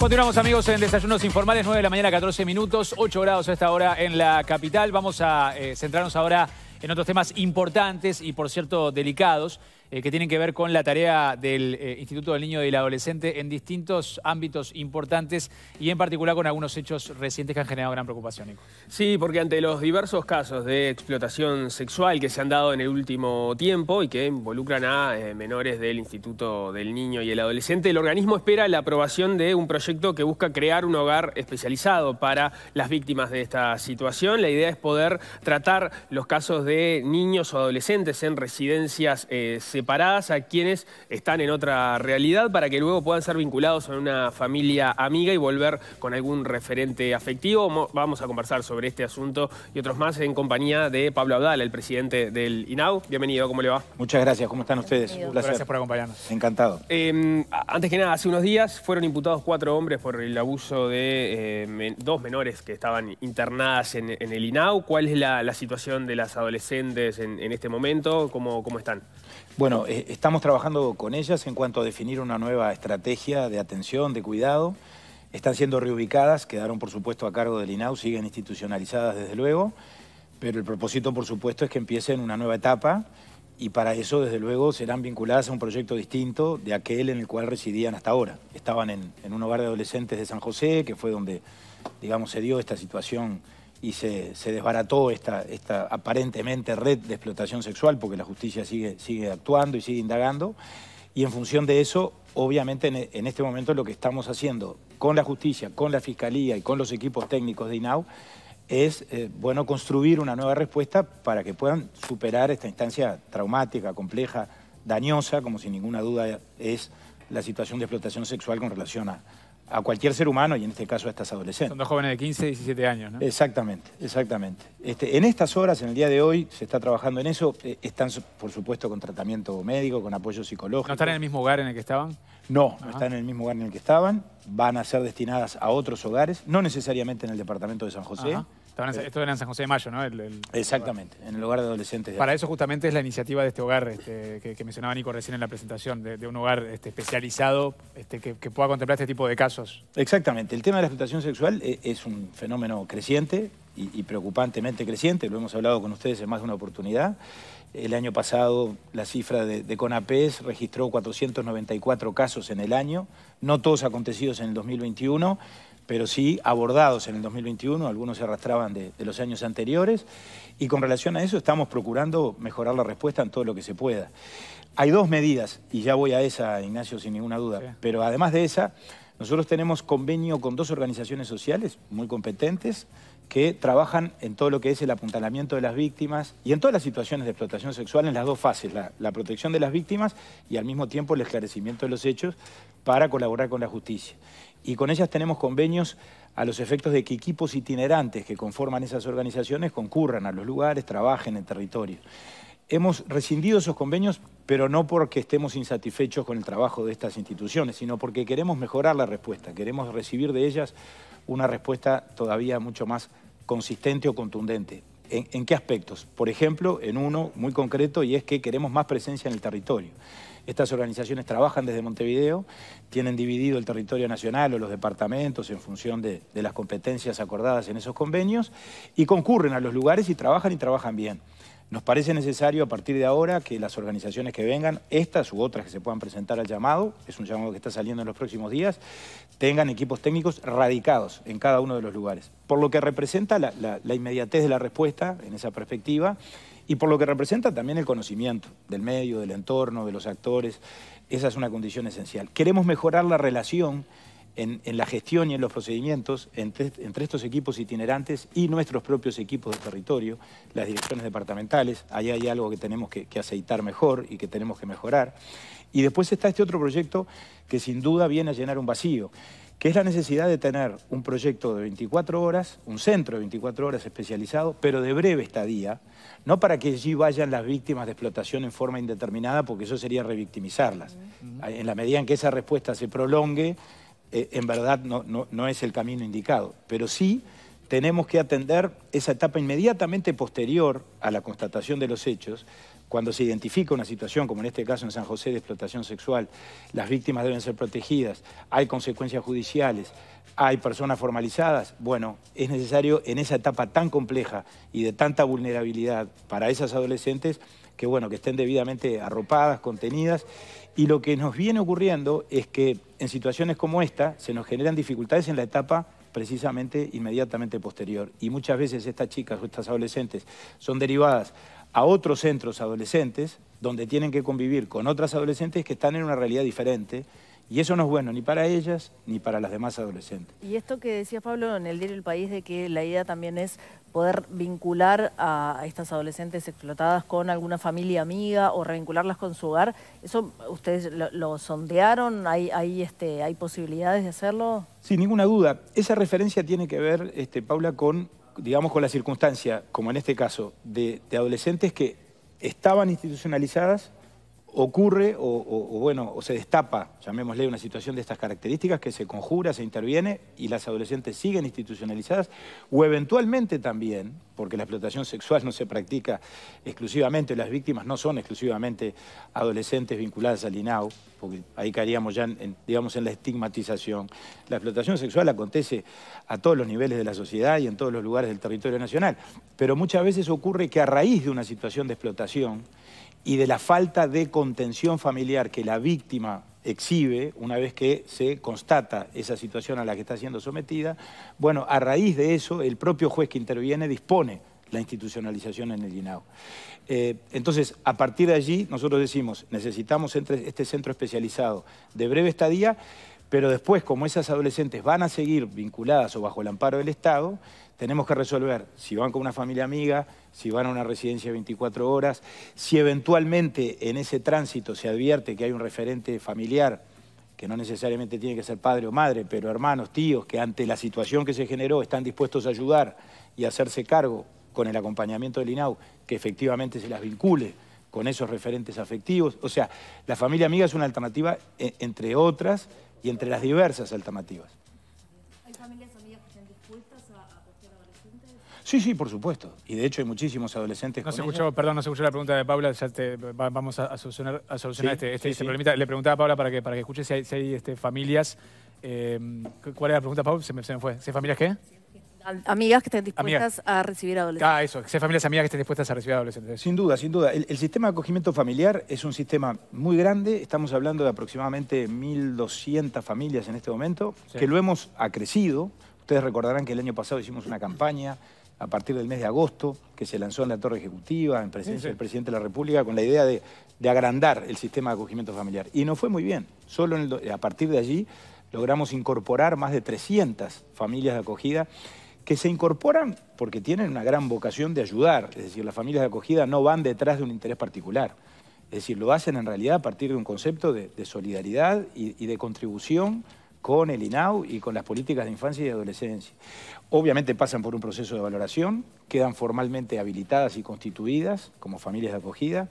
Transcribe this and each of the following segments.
Continuamos amigos en Desayunos Informales, 9 de la mañana, 14 minutos, 8 grados a esta hora en la capital. Vamos a eh, centrarnos ahora en otros temas importantes y por cierto delicados. Eh, que tienen que ver con la tarea del eh, Instituto del Niño y el Adolescente en distintos ámbitos importantes y en particular con algunos hechos recientes que han generado gran preocupación, Sí, porque ante los diversos casos de explotación sexual que se han dado en el último tiempo y que involucran a eh, menores del Instituto del Niño y el Adolescente, el organismo espera la aprobación de un proyecto que busca crear un hogar especializado para las víctimas de esta situación. La idea es poder tratar los casos de niños o adolescentes en residencias sexuales separadas a quienes están en otra realidad para que luego puedan ser vinculados a una familia amiga y volver con algún referente afectivo. Vamos a conversar sobre este asunto y otros más en compañía de Pablo Abdala, el presidente del INAU. Bienvenido, ¿cómo le va? Muchas gracias, ¿cómo están ustedes? Un placer. Gracias por acompañarnos. Encantado. Em, antes que nada, hace unos días fueron imputados cuatro hombres por el abuso de eh, dos menores que estaban internadas en, el INAU. ¿Cuál es la, situación de las adolescentes en, este momento? ¿Cómo, cómo están? Bueno, eh, estamos trabajando con ellas en cuanto a definir una nueva estrategia de atención, de cuidado. Están siendo reubicadas, quedaron por supuesto a cargo del INAU, siguen institucionalizadas desde luego, pero el propósito por supuesto es que empiecen una nueva etapa y para eso, desde luego, serán vinculadas a un proyecto distinto de aquel en el cual residían hasta ahora. Estaban en, en, un hogar de adolescentes de San José, que fue donde, digamos, se dio esta situación y se, desbarató esta, aparentemente red de explotación sexual, porque la justicia sigue, actuando y sigue indagando. Y en función de eso, obviamente en, este momento lo que estamos haciendo con la justicia, con la fiscalía y con los equipos técnicos de INAU es eh, bueno construir una nueva respuesta para que puedan superar esta instancia traumática, compleja, dañosa, como sin ninguna duda es la situación de explotación sexual con relación a, a cualquier ser humano y en este caso a estas adolescentes. Son dos jóvenes de 15 17 años, ¿no? Exactamente, exactamente. Este, en estas horas, en el día de hoy, se está trabajando en eso. Eh, están, por supuesto, con tratamiento médico, con apoyo psicológico. ¿No están en el mismo hogar en el que estaban? No, no están en el mismo hogar en el que estaban. Van a ser destinadas a otros hogares, no necesariamente en el departamento de San José. Eh. esto era en San José de Mayo, ¿no? Exactamente, en el hogar de adolescentes. Para eso justamente es la iniciativa de este hogar este, que, mencionaba Nico recién en la presentación, de, un hogar este, especializado este, que, pueda contemplar este tipo de casos. Exactamente, el tema de la explotación sexual eh, es, un fenómeno creciente y, preocupantemente creciente, lo hemos hablado con ustedes en más de una oportunidad. El año pasado la cifra de, de CONAPES registró 494 casos en el año, no todos acontecidos en el 2021 pero sí abordados en el 2021, algunos se arrastraban de, los años anteriores, y con relación a eso estamos procurando mejorar la respuesta en todo lo que se pueda. Hay dos medidas, y ya voy a esa, Ignacio, sin ninguna duda, pero además de esa, nosotros tenemos convenio con dos organizaciones sociales muy competentes, que trabajan en todo lo que es el apuntalamiento de las víctimas y en todas las situaciones de explotación sexual en las dos fases, la, protección de las víctimas y al mismo tiempo el esclarecimiento de los hechos para colaborar con la justicia y con ellas tenemos convenios a los efectos de que equipos itinerantes que conforman esas organizaciones concurran a los lugares, trabajen en territorio. Hemos rescindido esos convenios, pero no porque estemos insatisfechos con el trabajo de estas instituciones, sino porque queremos mejorar la respuesta, queremos recibir de ellas una respuesta todavía mucho más consistente o contundente. ¿En, qué aspectos? Por ejemplo, en uno muy concreto y es que queremos más presencia en el territorio. Estas organizaciones trabajan desde Montevideo, tienen dividido el territorio nacional o los departamentos en función de las competencias acordadas en esos convenios y concurren a los lugares y trabajan y trabajan bien. Nos parece necesario a partir de ahora que las organizaciones que vengan, estas u otras que se puedan presentar al llamado, es un llamado que está saliendo en los próximos días, tengan equipos técnicos radicados en cada uno de los lugares. Por lo que representa la, inmediatez de la respuesta en esa perspectiva y por lo que representa también el conocimiento del medio, del entorno, de los actores. Esa es una condición esencial. Queremos mejorar la relación en, la gestión y en los procedimientos entre, estos equipos itinerantes y nuestros propios equipos de territorio, las direcciones departamentales. Ahí hay algo que tenemos que, que aceitar mejor y que tenemos que mejorar. Y después está este otro proyecto que sin duda viene a llenar un vacío, que es la necesidad de tener un proyecto de 24 horas, un centro de 24 horas especializado, pero de breve estadía, no para que allí vayan las víctimas de explotación en forma indeterminada, porque eso sería revictimizarlas. En la medida en que esa respuesta se prolongue, eh, en verdad no, no, es el camino indicado. Pero sí tenemos que atender esa etapa inmediatamente posterior a la constatación de los hechos, cuando se identifica una situación, como en este caso en San José, de explotación sexual, las víctimas deben ser protegidas, hay consecuencias judiciales, hay personas formalizadas, bueno, es necesario en esa etapa tan compleja y de tanta vulnerabilidad para esas adolescentes que, bueno, que estén debidamente arropadas, contenidas y lo que nos viene ocurriendo es que en situaciones como esta se nos generan dificultades en la etapa precisamente inmediatamente posterior. Y muchas veces estas chicas o estas adolescentes son derivadas a otros centros adolescentes donde tienen que convivir con otras adolescentes que están en una realidad diferente y eso no es bueno ni para ellas ni para las demás adolescentes. Y esto que decía Pablo en el diario El País, de que la idea también es poder vincular a estas adolescentes explotadas con alguna familia amiga o revincularlas con su hogar, ¿eso ustedes lo, sondearon? ¿Hay, este, ¿Hay posibilidades de hacerlo? Sin ninguna duda. Esa referencia tiene que ver, este, Paula, con, digamos, con la circunstancia, como en este caso, de adolescentes que estaban institucionalizadas ocurre o, bueno, o se destapa, llamémosle una situación de estas características que se conjura, se interviene y las adolescentes siguen institucionalizadas o eventualmente también, porque la explotación sexual no se practica exclusivamente, las víctimas no son exclusivamente adolescentes vinculadas al INAU, porque ahí caeríamos ya digamos, en la estigmatización. La explotación sexual acontece a todos los niveles de la sociedad y en todos los lugares del territorio nacional, pero muchas veces ocurre que a raíz de una situación de explotación, y de la falta de contención familiar que la víctima exhibe una vez que se constata esa situación a la que está siendo sometida, bueno, a raíz de eso el propio juez que interviene dispone la institucionalización en el INAO. Eh, entonces, a partir de allí, nosotros decimos, necesitamos entre este centro especializado de breve estadía, pero después, como esas adolescentes van a seguir vinculadas o bajo el amparo del Estado, tenemos que resolver si van con una familia amiga, si van a una residencia de 24 horas, si eventualmente en ese tránsito se advierte que hay un referente familiar, que no necesariamente tiene que ser padre o madre, pero hermanos, tíos, que ante la situación que se generó están dispuestos a ayudar y hacerse cargo con el acompañamiento del INAU, que efectivamente se las vincule con esos referentes afectivos. O sea, la familia amiga es una alternativa eh, entre otras y entre las diversas alternativas. ¿Hay familias Sí, sí, por supuesto. Y de hecho hay muchísimos adolescentes. No se escuchó, perdón, no se escuchó la pregunta de Paula, vamos a, solucionar, este, este, este Le preguntaba a Paula para que, para que escuche si hay, este, familias. Eh, ¿Cuál era la pregunta, Paula? Se me, fue. ¿Si familias qué? Amigas que estén dispuestas a recibir adolescentes. Ah, eso, que familias amigas que estén dispuestas a recibir adolescentes. Sin duda, sin duda. El, sistema de acogimiento familiar es un sistema muy grande. Estamos hablando de aproximadamente 1.200 familias en este momento, que lo hemos acrecido. Ustedes recordarán que el año pasado hicimos una campaña a partir del mes de agosto, que se lanzó en la Torre Ejecutiva, en presencia del presidente de la República, con la idea de, agrandar el sistema de acogimiento familiar. Y no fue muy bien. Solo a partir de allí logramos incorporar más de 300 familias de acogida que se incorporan porque tienen una gran vocación de ayudar. Es decir, las familias de acogida no van detrás de un interés particular. Es decir, lo hacen en realidad a partir de un concepto de, solidaridad y de contribución con el INAU y con las políticas de infancia y de adolescencia. Obviamente pasan por un proceso de valoración, quedan formalmente habilitadas y constituidas como familias de acogida,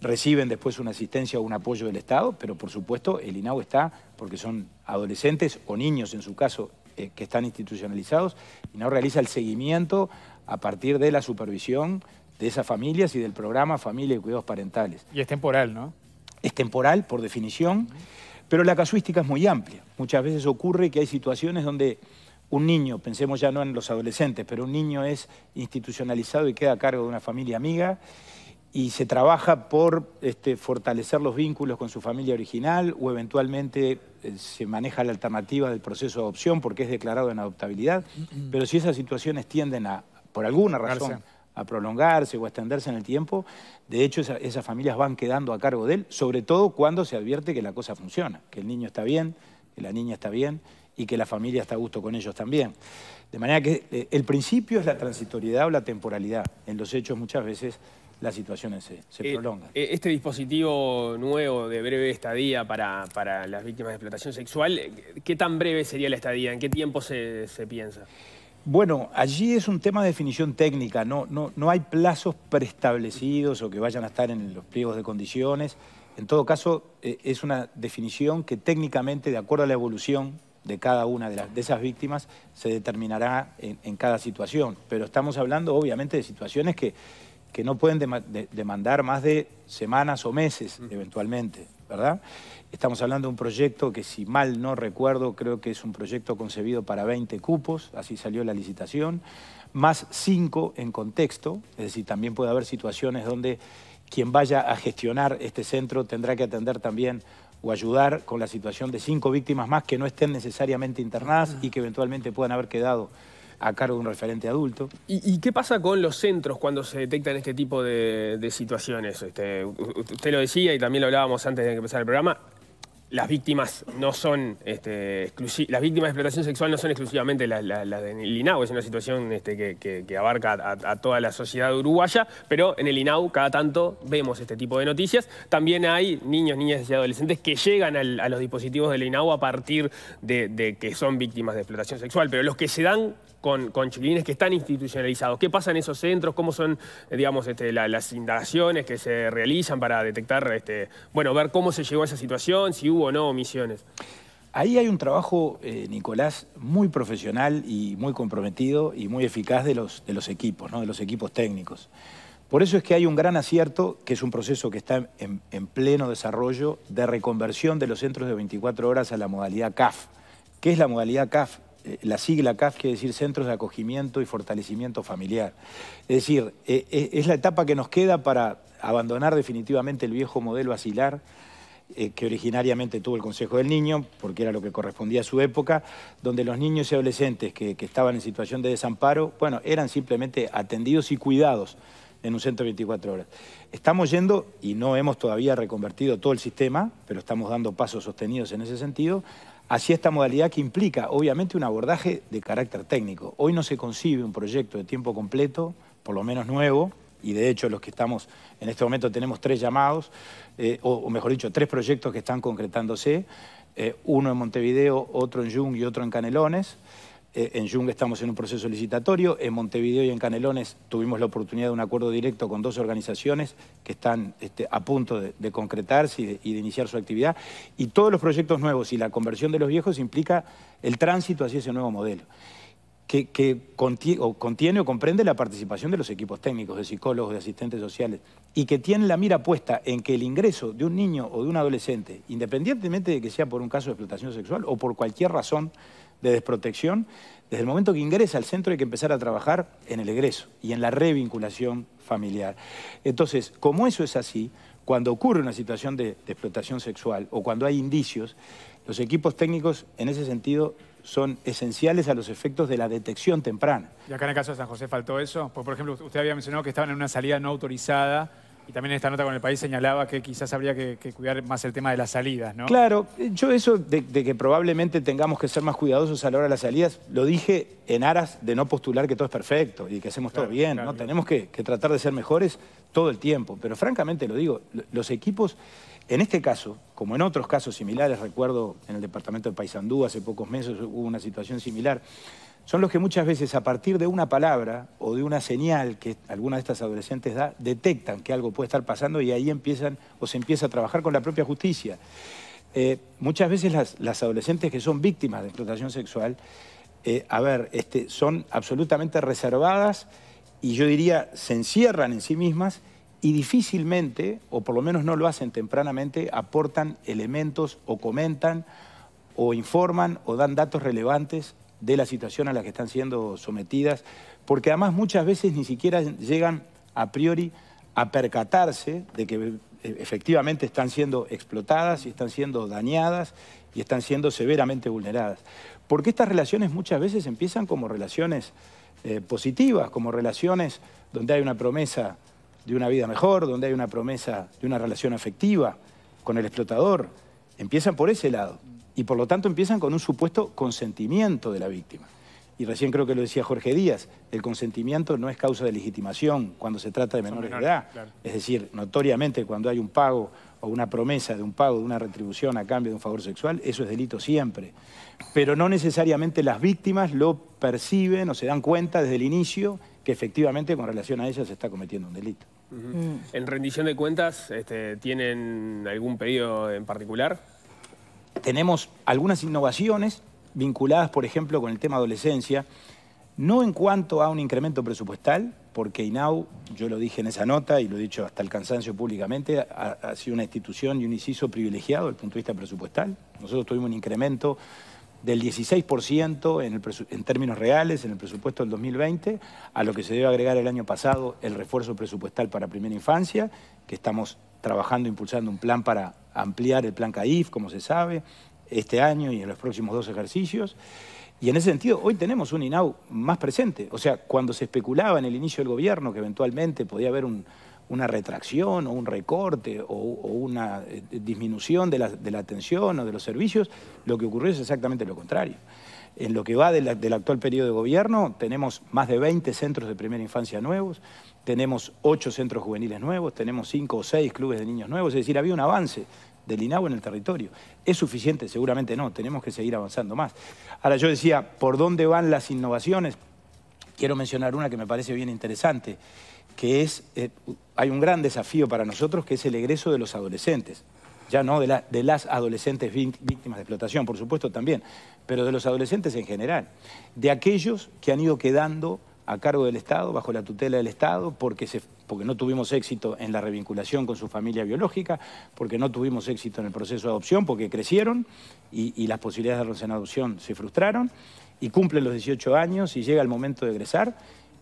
reciben después una asistencia o un apoyo del Estado, pero por supuesto el INAU está porque son adolescentes o niños en su caso eh, que están institucionalizados, y INAU realiza el seguimiento a partir de la supervisión de esas familias y del programa Familia y Cuidados Parentales. Y es temporal, ¿no? Es temporal por definición. Pero la casuística es muy amplia. Muchas veces ocurre que hay situaciones donde un niño, pensemos ya no en los adolescentes, pero un niño es institucionalizado y queda a cargo de una familia amiga y se trabaja por este, fortalecer los vínculos con su familia original o eventualmente eh, se maneja la alternativa del proceso de adopción porque es declarado en adoptabilidad. Mm, mm. Pero si esas situaciones tienden a, por alguna razón, a prolongarse o a extenderse en el tiempo. De hecho, esas familias van quedando a cargo de él, sobre todo cuando se advierte que la cosa funciona, que el niño está bien, que la niña está bien y que la familia está a gusto con ellos también. De manera que eh, el principio es la transitoriedad o la temporalidad. En los hechos muchas veces las situaciones se, eh, prolongan. Eh, este dispositivo nuevo de breve estadía para, las víctimas de explotación sexual, ¿qué tan breve sería la estadía? ¿En qué tiempo se piensa? Bueno, allí es un tema de definición técnica, no, no, no hay plazos preestablecidos o que vayan a estar en los pliegos de condiciones. En todo caso, eh, es una definición que técnicamente, de acuerdo a la evolución de cada una de, las, de esas víctimas, se determinará en cada situación. Pero estamos hablando, obviamente, de situaciones que que no pueden demandar más de semanas o meses eventualmente, ¿verdad? Estamos hablando de un proyecto que, si mal no recuerdo, creo que es un proyecto concebido para 20 cupos, así salió la licitación, más 5 en contexto, es decir, también puede haber situaciones donde quien vaya a gestionar este centro tendrá que atender también o ayudar con la situación de cinco víctimas más que no estén necesariamente internadas y que eventualmente puedan haber quedado a cargo de un referente adulto. ¿Y, qué pasa con los centros cuando se detectan este tipo de, situaciones? Este, usted lo decía y también lo hablábamos antes de empezar el programa las víctimas no son este, las víctimas de explotación sexual no son exclusivamente las, del INAU, es una situación este, que, abarca a, toda la sociedad uruguaya, pero en el INAU cada tanto vemos este tipo de noticias. También hay niños, niñas y adolescentes que llegan a los dispositivos del INAU a partir de, que son víctimas de explotación sexual, pero los que se dan con, con que están institucionalizados, ¿qué pasa en esos centros? ¿Cómo son, digamos, este, las indagaciones que se realizan para detectar, bueno, ver cómo se llegó a esa situación, si o no Misiones. Ahí hay un trabajo, eh, Nicolás, muy profesional y muy comprometido y muy eficaz de los, de los equipos, ¿no? de los equipos técnicos. Por eso es que hay un gran acierto, que es un proceso que está en, pleno desarrollo, de reconversión de los centros de 24 horas a la modalidad CAF. ¿Qué es la modalidad CAF? Eh, la sigla CAF quiere decir Centros de Acogimiento y Fortalecimiento Familiar. Es decir, eh, es la etapa que nos queda para abandonar definitivamente el viejo modelo asilar, eh, que originariamente tuvo el Consejo del Niño, porque era lo que correspondía a su época, donde los niños y adolescentes que, estaban en situación de desamparo, bueno, eran simplemente atendidos y cuidados en un centro 24 horas. Estamos yendo, y no hemos todavía reconvertido todo el sistema, pero estamos dando pasos sostenidos en ese sentido, hacia esta modalidad que implica, obviamente, un abordaje de carácter técnico. Hoy no se concibe un proyecto de tiempo completo, por lo menos nuevo, y de hecho los que estamos en este momento tenemos tres llamados, eh, o, mejor dicho, tres proyectos que están concretándose, eh, uno en Montevideo, otro en Jung y otro en Canelones. Eh, en Jung estamos en un proceso licitatorio, en Montevideo y en Canelones tuvimos la oportunidad de un acuerdo directo con dos organizaciones que están este, a punto de, concretarse y de, iniciar su actividad. Y todos los proyectos nuevos y la conversión de los viejos implica el tránsito hacia ese nuevo modelo que, contiene, o comprende la participación de los equipos técnicos, de psicólogos, de asistentes sociales, y que tiene la mira puesta en que el ingreso de un niño o de un adolescente, independientemente de que sea por un caso de explotación sexual o por cualquier razón de desprotección, desde el momento que ingresa al centro hay que empezar a trabajar en el egreso y en la revinculación familiar. Entonces, como eso es así, cuando ocurre una situación de, de explotación sexual o cuando hay indicios, los equipos técnicos en ese sentido son esenciales a los efectos de la detección temprana. Y acá en el caso de San José faltó eso, por ejemplo usted había mencionado que estaban en una salida no autorizada y también en esta nota con el país señalaba que quizás habría que, cuidar más el tema de las salidas, ¿no? Claro, yo eso de, que probablemente tengamos que ser más cuidadosos a la hora de las salidas, lo dije en aras de no postular que todo es perfecto y que hacemos todo bien, ¿no? Tenemos que, que, tratar de ser mejores todo el tiempo. Pero francamente lo digo, los equipos, en este caso, como en otros casos similares, recuerdo en el departamento de Paysandú hace pocos meses hubo una situación similar, son los que muchas veces a partir de una palabra o de una señal que alguna de estas adolescentes da, detectan que algo puede estar pasando y ahí empiezan o se empieza a trabajar con la propia justicia. Eh, muchas veces las, adolescentes que son víctimas de explotación sexual, eh, a ver, este, son absolutamente reservadas y yo diría se encierran en sí mismas y difícilmente, o por lo menos no lo hacen tempranamente, aportan elementos o comentan o informan o dan datos relevantes de la situación a la que están siendo sometidas, porque además muchas veces ni siquiera llegan a priori a percatarse de que eh, efectivamente están siendo explotadas y están siendo dañadas y están siendo severamente vulneradas. Porque estas relaciones muchas veces empiezan como relaciones eh, positivas, como relaciones donde hay una promesa de una vida mejor, donde hay una promesa de una relación afectiva con el explotador. Empiezan por ese lado y por lo tanto empiezan con un supuesto consentimiento de la víctima. Y recién creo que lo decía Jorge Díaz, el consentimiento no es causa de legitimación cuando se trata de menores, de edad. Es decir, notoriamente cuando hay un pago o una promesa de un pago, de una retribución a cambio de un favor sexual, eso es delito siempre. Pero no necesariamente las víctimas lo perciben o se dan cuenta desde el inicio que efectivamente con relación a ellas se está cometiendo un delito. En rendición de cuentas, este, ¿tienen algún pedido en particular? tenemos algunas innovaciones vinculadas, por ejemplo, con el tema adolescencia, no en cuanto a un incremento presupuestal, porque INAU, yo lo dije en esa nota y lo he dicho hasta el cansancio públicamente, ha, sido una institución y un inciso privilegiado desde el punto de vista presupuestal. Nosotros tuvimos un incremento del 16% en, en, términos reales en el presupuesto del 2020, a lo que se debe agregar el año pasado el refuerzo presupuestal para primera infancia, que estamos trabajando, impulsando un plan para ampliar el plan CAIF, como se sabe, este año y en los próximos dos ejercicios. Y en ese sentido, hoy tenemos un INAU más presente. O sea, cuando se especulaba en el inicio del gobierno que eventualmente podía haber un, una retracción o un recorte o, una eh, disminución de la, atención o de los servicios, lo que ocurrió es exactamente lo contrario. En lo que va del actual periodo de gobierno, tenemos más de 20 centros de primera infancia nuevos, tenemos 8 centros juveniles nuevos, tenemos 5 o 6 clubes de niños nuevos, es decir, había un avance del INAU en el territorio. ¿Es suficiente? Seguramente no, tenemos que seguir avanzando más. Ahora yo decía, ¿por dónde van las innovaciones? Quiero mencionar una que me parece bien interesante que es, eh, hay un gran desafío para nosotros, que es el egreso de los adolescentes. Ya no de, las adolescentes víctimas de explotación, por supuesto también, pero de los adolescentes en general. De aquellos que han ido quedando a cargo del Estado, bajo la tutela del Estado, porque, porque no tuvimos éxito en la revinculación con su familia biológica, porque no tuvimos éxito en el proceso de adopción, porque crecieron y, las posibilidades de adopción se frustraron, y cumplen los 18 años y llega el momento de egresar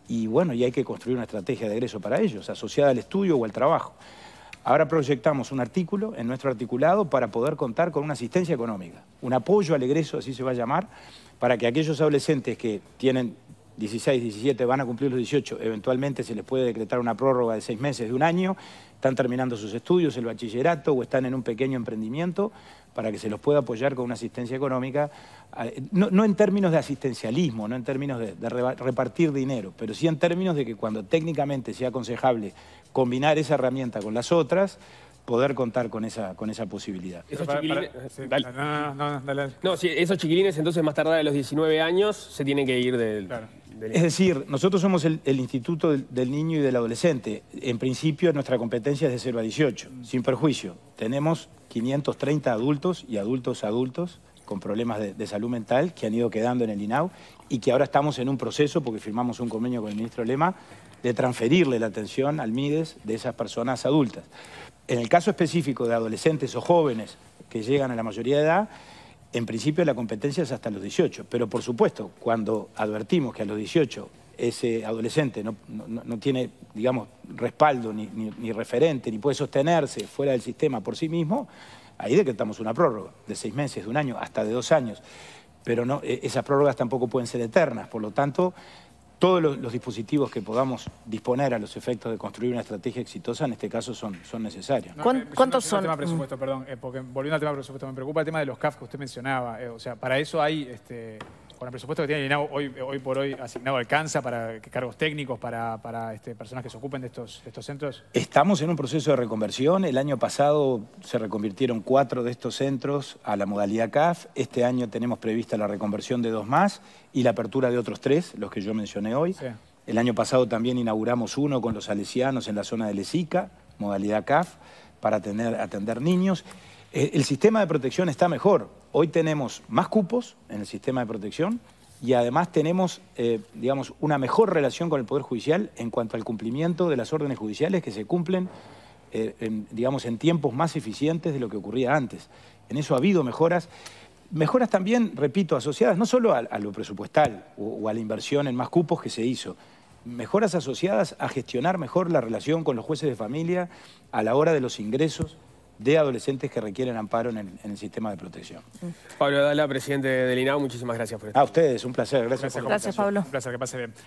y bueno, y hay que construir una estrategia de egreso para ellos, asociada al estudio o al trabajo. Ahora proyectamos un artículo en nuestro articulado para poder contar con una asistencia económica, un apoyo al egreso, así se va a llamar, para que aquellos adolescentes que tienen 16, 17, van a cumplir los 18, eventualmente se les puede decretar una prórroga de seis meses, de un año, están terminando sus estudios, el bachillerato o están en un pequeño emprendimiento para que se los pueda apoyar con una asistencia económica, no, en términos de asistencialismo, no en términos de repartir dinero, pero sí en términos de que cuando técnicamente sea aconsejable combinar esa herramienta con las otras, poder contar con esa, con esa posibilidad. Esos chiquilines... No, esos chiquilines entonces más tardar de los 19 años se tienen que ir del... Es decir, nosotros somos el, instituto del, niño y del adolescente. En principio nuestra competencia es de 0 a 18, sin perjuicio. Tenemos 530 adultos y adultos adultos con problemas de, de salud mental que han ido quedando en el INAU y que ahora estamos en un proceso, porque firmamos un convenio con el ministro Lema, de transferirle la atención al MIDES de esas personas adultas. En el caso específico de adolescentes o jóvenes que llegan a la mayoría de edad, en principio la competencia es hasta los 18, pero por supuesto, cuando advertimos que a los 18 ese adolescente no, tiene, digamos, respaldo ni, ni referente, ni puede sostenerse fuera del sistema por sí mismo, ahí decretamos una prórroga de seis meses, de un año, hasta de dos años pero no, e-, esas prórrogas tampoco pueden ser eternas. Por lo tanto, todos los, dispositivos que podamos disponer a los efectos de construir una estrategia exitosa, en este caso, son, son necesarios. Eh, ¿Cuántos son? Mm. Eh, volviendo al tema presupuesto, me preocupa el tema de los CAF que usted mencionaba. Eh, o sea, para eso hay... Este, con el presupuesto que tiene el hoy, hoy por hoy asignado alcanza para cargos técnicos, para, este, personas que se ocupen de estos, centros? Estamos en un proceso de reconversión. El año pasado se reconvirtieron cuatro de estos centros a la modalidad CAF. Este año tenemos prevista la reconversión de dos más y la apertura de otros tres, los que yo mencioné hoy. El año pasado también inauguramos uno con los salesianos en la zona de Lesica, modalidad CAF, para atender niños. Eh, el sistema de protección está mejor. Hoy tenemos más cupos en el sistema de protección y además tenemos, eh, digamos, una mejor relación con el Poder Judicial en cuanto al cumplimiento de las órdenes judiciales que se cumplen, eh, en, digamos, en tiempos más eficientes de lo que ocurría antes. En eso ha habido mejoras. Mejoras también, repito, asociadas no solo a, lo presupuestal o a la inversión en más cupos que se hizo, mejoras asociadas a gestionar mejor la relación con los jueces de familia a la hora de los ingresos de adolescentes que requieren amparo en el, sistema de protección. Pablo Dala, presidente del INAU, muchísimas gracias por estar. A ustedes, un placer. Gracias, por la Gracias, Pablo. Un placer, que pase bien.